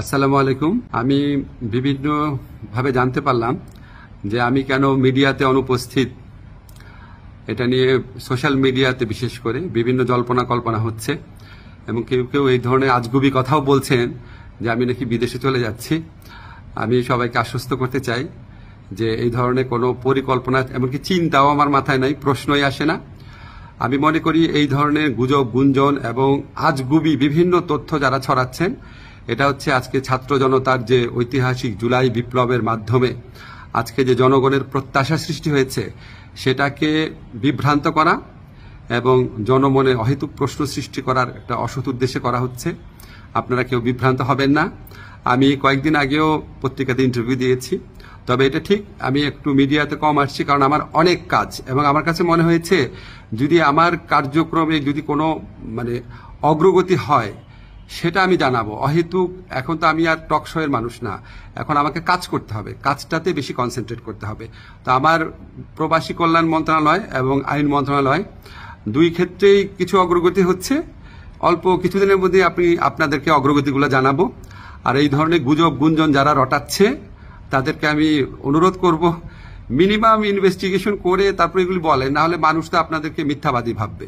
আসসালামু আলাইকুম আমি বিভিন্নভাবে জানতে পারলাম যে আমি কেন মিডিয়াতে অনুপস্থিত এটা নিয়ে সোশ্যাল মিডিয়াতে বিশেষ করে বিভিন্ন জল্পনা কল্পনা হচ্ছে এবং কেউ কেউ এই ধরনের আজগুবি কথাও বলছেন যে আমি নাকি বিদেশে চলে যাচ্ছি আমি সবাইকে আশ্বস্ত করতে চাই যে এই ধরনের কোনো পরিকল্পনা এমনকি চিন্তাও আমার মাথায় নাই প্রশ্নই আসে না আমি মনে করি এই ধরনের গুজব গুঞ্জন এবং আজগুবি বিভিন্ন তথ্য যারা ছড়াচ্ছেন এটা হচ্ছে আজকে ছাত্র জনতার যে ঐতিহাসিক জুলাই বিপ্লবের মাধ্যমে আজকে যে জনগণের প্রত্যাশা সৃষ্টি হয়েছে সেটাকে বিভ্রান্ত করা এবং জনমনে অহেতুক প্রশ্ন সৃষ্টি করার একটা অসৎ উদ্দেশ্যে করা হচ্ছে আপনারা কেউ বিভ্রান্ত হবেন না আমি কয়েকদিন আগেও পত্রিকাতে ইন্টারভিউ দিয়েছি তবে এটা ঠিক আমি একটু মিডিয়াতে কম আসছি কারণ আমার অনেক কাজ এবং আমার কাছে মনে হয়েছে যদি আমার কার্যক্রমে যদি কোনো মানে অগ্রগতি হয় সেটা আমি জানাবো অহেতুক এখন তো আমি আর টক শোয়ের মানুষ না এখন আমাকে কাজ করতে হবে কাজটাতে বেশি কনসেন্ট্রেট করতে হবে তো আমার প্রবাসী কল্যাণ মন্ত্রণালয় এবং আইন মন্ত্রণালয় দুই ক্ষেত্রেই কিছু অগ্রগতি হচ্ছে অল্প কিছুদিনের মধ্যে আপনি আপনাদেরকে অগ্রগতিগুলো জানাবো আর এই ধরনের গুজব গুঞ্জন যারা রটাচ্ছে তাদেরকে আমি অনুরোধ করব মিনিমাম ইনভেস্টিগেশন করে তারপরে এগুলি বলে নাহলে মানুষ তো আপনাদেরকে মিথ্যাবাদী ভাববে